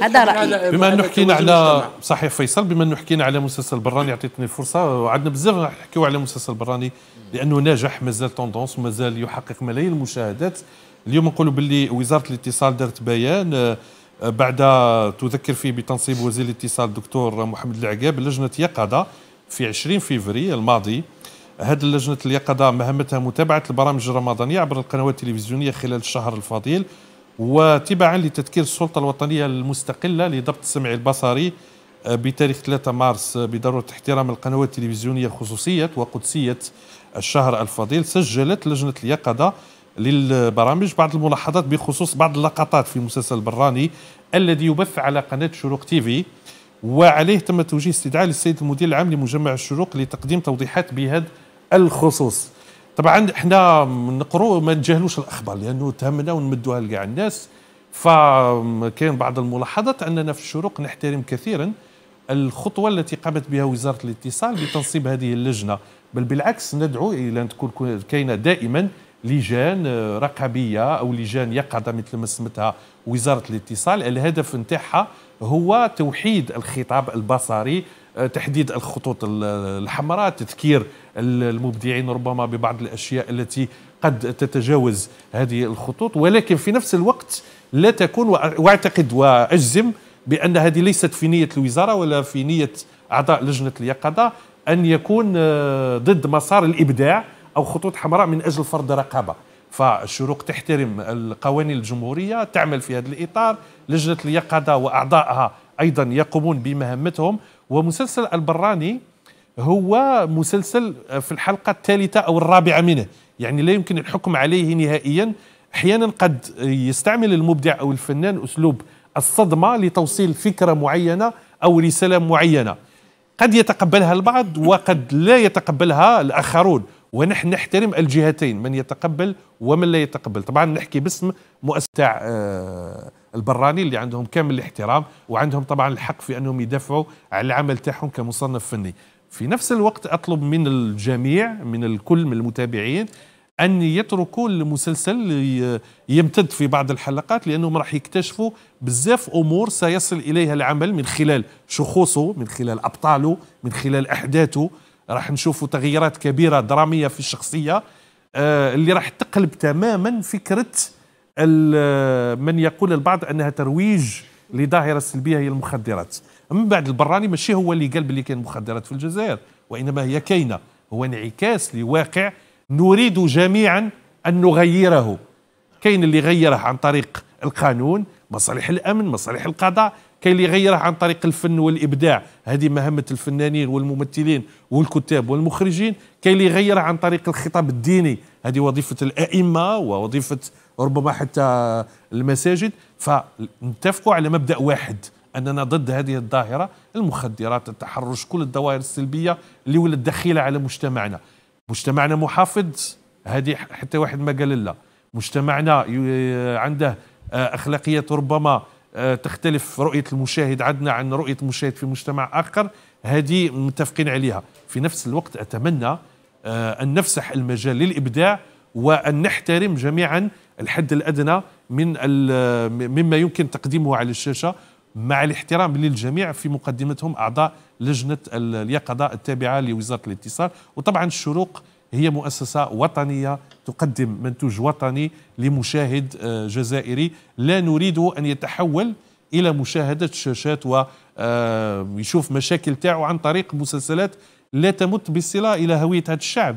هذا رايي بما انه حكينا على صحيح فيصل بما انه حكينا على مسلسل براني عطيتني الفرصه وعندنا بزاف نحكيو على مسلسل براني لانه ناجح مازال توندونس ومازال يحقق ملايين المشاهدات اليوم نقولوا باللي وزاره الاتصال دارت بيان آه، بعد تذكر فيه بتنصيب وزير الاتصال الدكتور محمد العقاب لجنه يقظه في 20 فيفري الماضي هذه اللجنه اليقظه مهمتها متابعه البرامج الرمضانيه عبر القنوات التلفزيونيه خلال الشهر الفضيل وتبعا لتذكير السلطة الوطنية المستقلة لضبط السمع البصري آه، بتاريخ 3 مارس بضرورة آه، احترام القنوات التلفزيونية خصوصية وقدسية الشهر الفضيل سجلت لجنة اليقظة للبرامج بعض الملاحظات بخصوص بعض اللقطات في مسلسل براني الذي يبث على قناة شروق تيفي وعليه تم توجيه استدعاء للسيد المدير العام لمجمع الشروق لتقديم توضيحات بهذا الخصوص طبعا احنا نقروا ما نتجاهلوش الاخبار لانه تهمنا ونمدوها لكاع الناس فكان بعض الملاحظات اننا في الشروق نحترم كثيرا الخطوه التي قامت بها وزاره الاتصال بتنصيب هذه اللجنه بل بالعكس ندعو الى ان تكون كاينه دائما لجان رقابيه او لجان يقظه مثل ما سمتها وزاره الاتصال الهدف نتاعها هو توحيد الخطاب البصري آه، تحديد الخطوط الحمراء تذكير المبدعين ربما ببعض الأشياء التي قد تتجاوز هذه الخطوط ولكن في نفس الوقت لا تكون واعتقد واجزم بان هذه ليست في نيه الوزاره ولا في نيه اعضاء لجنه اليقظه ان يكون آه، ضد مسار الابداع او خطوط حمراء من اجل فرض رقابه فالشروق تحترم القوانين الجمهوريه تعمل في هذا الاطار لجنه اليقظه واعضائها ايضا يقومون بمهمتهم ومسلسل البراني هو مسلسل آه، في الحلقة الثالثة أو الرابعة منه يعني لا يمكن الحكم عليه نهائيا أحيانا قد يستعمل المبدع أو الفنان أسلوب الصدمة لتوصيل فكرة معينة أو رسالة معينة قد يتقبلها البعض وقد لا يتقبلها الآخرون ونحن نحترم الجهتين من يتقبل ومن لا يتقبل طبعا نحكي باسم مؤسسة آه، البراني اللي عندهم كامل الاحترام وعندهم طبعا الحق في انهم يدافعوا على العمل تاعهم كمصنف فني في نفس الوقت اطلب من الجميع من الكل من المتابعين ان يتركوا المسلسل يمتد في بعض الحلقات لانهم راح يكتشفوا بزاف امور سيصل اليها العمل من خلال شخوصه من خلال ابطاله من خلال احداثه راح نشوفوا تغييرات كبيره دراميه في الشخصيه آه، اللي راح تقلب تماما فكره من يقول البعض انها ترويج لظاهره سلبيه هي المخدرات من بعد البراني ماشي هو اللي قال بلي كاين مخدرات في الجزائر وانما هي كاينه هو انعكاس لواقع نريد جميعا ان نغيره كاين اللي غيره عن طريق القانون مصالح الامن مصالح القضاء كاين اللي غيره عن طريق الفن والابداع هذه مهمه الفنانين والممثلين والكتاب والمخرجين كاين اللي غيره عن طريق الخطاب الديني هذه وظيفه الائمه ووظيفه ربما حتى المساجد فنتفقوا على مبدا واحد اننا ضد هذه الظاهره المخدرات التحرش كل الدوائر السلبيه اللي ولات دخيله على مجتمعنا مجتمعنا محافظ هذه حتى واحد ما قال لا مجتمعنا عنده آه، اخلاقيات ربما آه، تختلف رؤيه المشاهد عندنا عن رؤيه المشاهد في مجتمع اخر هذه متفقين عليها في نفس الوقت اتمنى آه، ان نفسح المجال للابداع وأن نحترم جميعا الحد الأدنى من مما يمكن تقديمه على الشاشة مع الاحترام للجميع في مقدمتهم أعضاء لجنة اليقظة التابعة لوزارة الاتصال وطبعا الشروق هي مؤسسة وطنية تقدم منتوج وطني لمشاهد آه، جزائري لا نريد أن يتحول إلى مشاهدة الشاشات ويشوف آه، مشاكل تاعه عن طريق مسلسلات لا تمت بالصلة إلى هوية هذا الشعب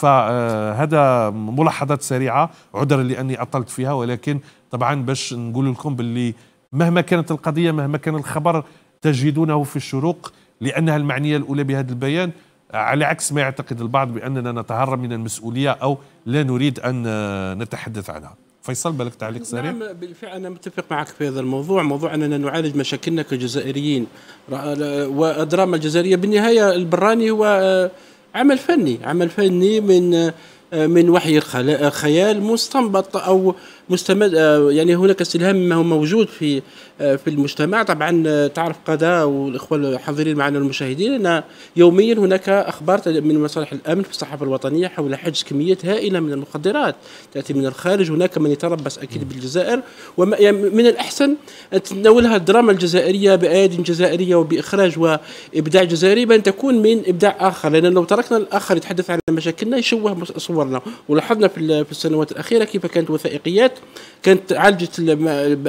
فهذا ملاحظات سريعه عذرا لاني اطلت فيها ولكن طبعا باش نقول لكم باللي مهما كانت القضيه مهما كان الخبر تجدونه في الشروق لانها المعنيه الاولى بهذا البيان على عكس ما يعتقد البعض باننا نتهرب من المسؤوليه او لا نريد ان نتحدث عنها. فيصل بالك تعليق نعم، سريع نعم بالفعل انا متفق معك في هذا الموضوع موضوع اننا نعالج مشاكلنا كجزائريين والدراما الجزائريه بالنهايه البراني هو آه، عمل فني عمل فني من آه، من وحي الخيال مستنبط او مستمد آه، يعني هناك استلهام مما هو موجود في آه، في المجتمع طبعا آه، تعرف قضاء والاخوه الحاضرين معنا المشاهدين ان يوميا هناك اخبار من مصالح الامن في الصحافه الوطنيه حول حجز كميات هائله من المخدرات تاتي من الخارج هناك من يتربص اكيد بالجزائر ومن يعني الاحسن ان تتناولها الدراما الجزائريه بايادي جزائريه وباخراج وابداع جزائري بان تكون من ابداع اخر لان لو تركنا الاخر يتحدث عن مشاكلنا يشوه صورنا ولاحظنا في السنوات الاخيره كيف كانت وثائقيات كانت عالجت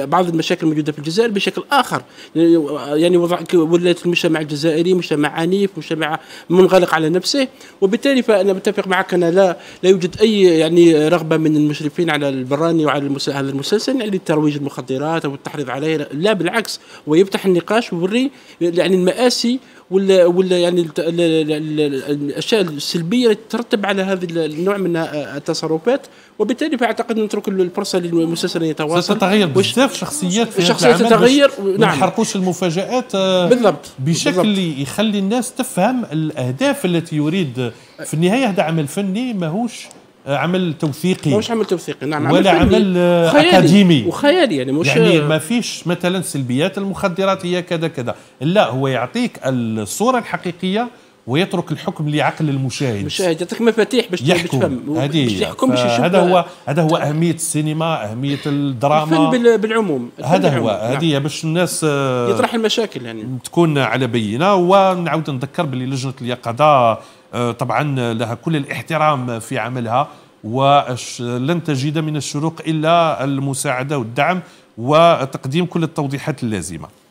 بعض المشاكل الموجوده في الجزائر بشكل اخر يعني وضع ولات المجتمع الجزائري مجتمع عنيف مجتمع منغلق على نفسه وبالتالي فانا متفق معك انا لا لا يوجد اي يعني رغبه من المشرفين على البراني وعلى هذا المسلسل يعني ترويج المخدرات او التحريض عليه لا بالعكس ويفتح النقاش ويوري يعني المآسي ولا ولا يعني الاشياء السلبيه تترتب على هذا النوع من التصرفات وبالتالي فاعتقد نترك الفرصه للمسلسل ان يتواصل ستتغير بزاف شخصيات في الشخصيات تتغير نعم ما نحرقوش المفاجات آه، بالضبط بشكل بالضبط. يخلي الناس تفهم الاهداف التي يريد في النهايه هذا عمل فني ماهوش آه، عمل توثيقي مش عمل توثيقي نعم عمل ولا عمل آه، وخيالي. اكاديمي وخيالي يعني مش يعني ما فيش مثلا سلبيات المخدرات هي كذا كذا لا هو يعطيك الصوره الحقيقيه ويترك الحكم لعقل المشاهد المشاهد يعطيك مفاتيح باش يحكم هذه يحكم هذا هو هذا هو اهميه السينما اهميه الدراما الفن بالعموم هذا هو هذه نعم. باش الناس آه، يطرح المشاكل يعني تكون على بينه ونعاود نذكر باللي لجنه اليقظه آه، طبعا لها كل الاحترام في عملها ولن تجد من الشروق إلا المساعدة والدعم وتقديم كل التوضيحات اللازمة